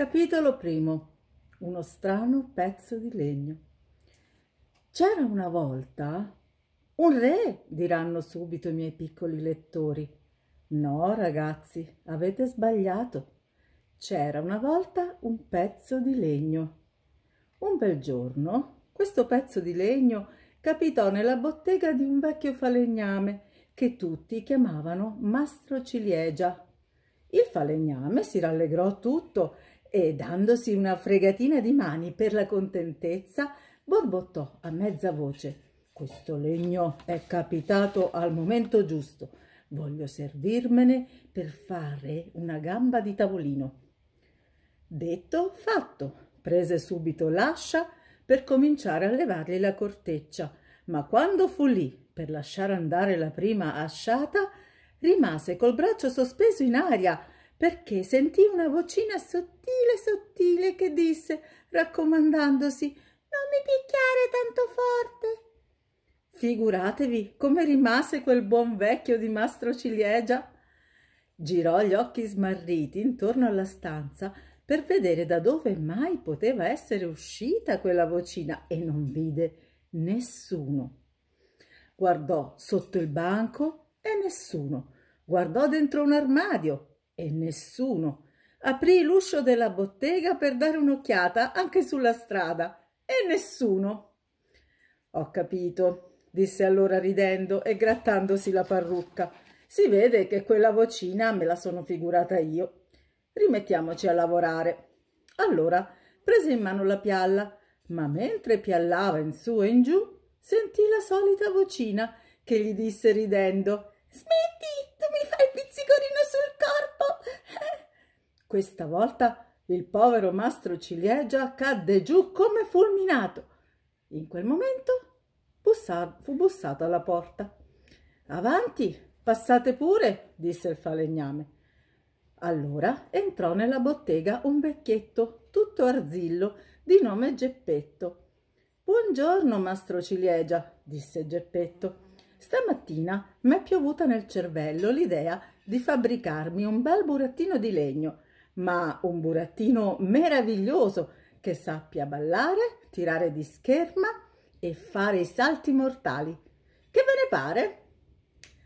Capitolo primo. Uno strano pezzo di legno. C'era una volta un re, diranno subito i miei piccoli lettori. No, ragazzi, avete sbagliato. C'era una volta un pezzo di legno. Un bel giorno questo pezzo di legno capitò nella bottega di un vecchio falegname che tutti chiamavano Mastro Ciliegia. Il falegname si rallegrò tutto e dandosi una fregatina di mani per la contentezza, borbottò a mezza voce questo legno è capitato al momento giusto. Voglio servirmene per fare una gamba di tavolino. Detto, fatto. Prese subito l'ascia per cominciare a levargli la corteccia, ma quando fu lì per lasciare andare la prima asciata, rimase col braccio sospeso in aria perché sentì una vocina sottile sottile che disse, raccomandandosi, non mi picchiare tanto forte. Figuratevi come rimase quel buon vecchio di Mastro Ciliegia. Girò gli occhi smarriti intorno alla stanza per vedere da dove mai poteva essere uscita quella vocina e non vide nessuno. Guardò sotto il banco e nessuno. Guardò dentro un armadio e nessuno. Aprì l'uscio della bottega per dare un'occhiata anche sulla strada e nessuno. Ho capito, disse allora ridendo e grattandosi la parrucca. Si vede che quella vocina me la sono figurata io. Rimettiamoci a lavorare. Allora prese in mano la pialla, ma mentre piallava in su e in giù, sentì la solita vocina che gli disse ridendo Smith! Questa volta il povero mastro ciliegia cadde giù come fulminato. In quel momento fu bussato alla porta. Avanti, passate pure, disse il falegname. Allora entrò nella bottega un vecchietto, tutto arzillo, di nome Geppetto. Buongiorno, mastro ciliegia, disse Geppetto. Stamattina m'è piovuta nel cervello l'idea di fabbricarmi un bel burattino di legno ma un burattino meraviglioso che sappia ballare, tirare di scherma e fare i salti mortali. Che ve ne pare?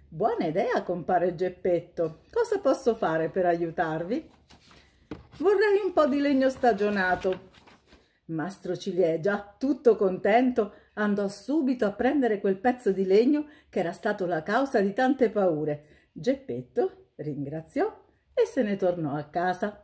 Buona idea, compare Geppetto. Cosa posso fare per aiutarvi? Vorrei un po' di legno stagionato. Mastro Ciliegia, tutto contento, andò subito a prendere quel pezzo di legno che era stato la causa di tante paure. Geppetto ringraziò e se ne tornò a casa.